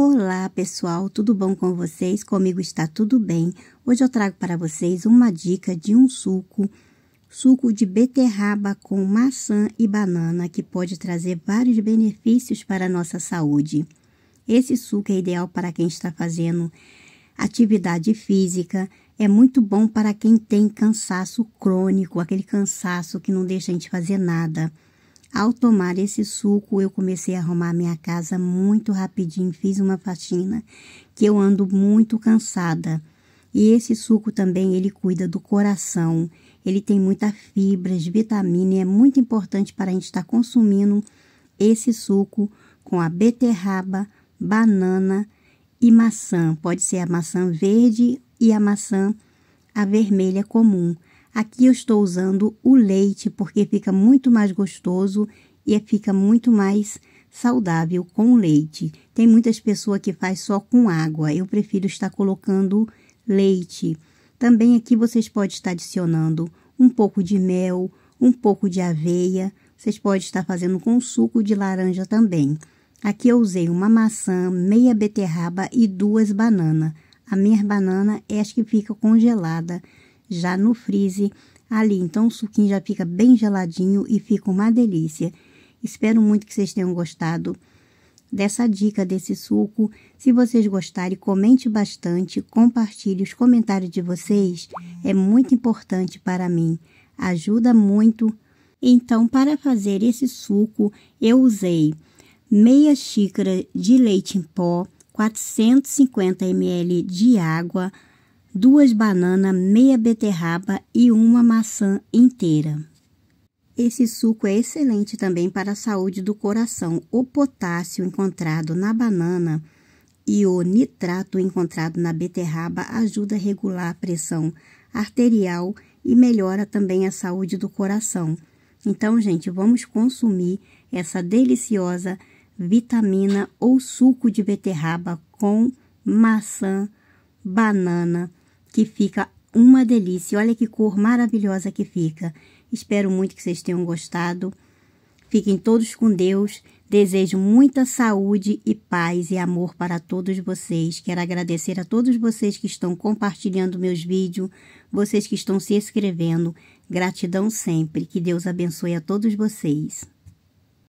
Olá pessoal, tudo bom com vocês? Comigo está tudo bem. Hoje eu trago para vocês uma dica de um suco, suco de beterraba com maçã e banana, que pode trazer vários benefícios para a nossa saúde. Esse suco é ideal para quem está fazendo atividade física, é muito bom para quem tem cansaço crônico, aquele cansaço que não deixa a gente fazer nada. Ao tomar esse suco, eu comecei a arrumar minha casa muito rapidinho, fiz uma faxina, que eu ando muito cansada. E esse suco também, ele cuida do coração. Ele tem muitas fibras, vitamina e é muito importante para a gente estar tá consumindo esse suco com a beterraba, banana e maçã. Pode ser a maçã verde e a maçã a vermelha comum. Aqui eu estou usando o leite porque fica muito mais gostoso e fica muito mais saudável com leite. Tem muitas pessoas que faz só com água. Eu prefiro estar colocando leite. Também aqui vocês podem estar adicionando um pouco de mel, um pouco de aveia. Vocês podem estar fazendo com suco de laranja também. Aqui eu usei uma maçã, meia beterraba e duas bananas. A minha banana é as que fica congelada já no freeze ali. Então o suquinho já fica bem geladinho e fica uma delícia. Espero muito que vocês tenham gostado dessa dica desse suco. Se vocês gostarem, comente bastante, compartilhe os comentários de vocês, é muito importante para mim, ajuda muito. Então, para fazer esse suco, eu usei meia xícara de leite em pó, 450 ml de água, duas bananas, meia beterraba e uma maçã inteira. Esse suco é excelente também para a saúde do coração. O potássio encontrado na banana e o nitrato encontrado na beterraba ajuda a regular a pressão arterial e melhora também a saúde do coração. Então, gente, vamos consumir essa deliciosa vitamina ou suco de beterraba com maçã, banana que fica uma delícia. Olha que cor maravilhosa que fica. Espero muito que vocês tenham gostado. Fiquem todos com Deus. Desejo muita saúde e paz e amor para todos vocês. Quero agradecer a todos vocês que estão compartilhando meus vídeos, vocês que estão se inscrevendo. Gratidão sempre. Que Deus abençoe a todos vocês.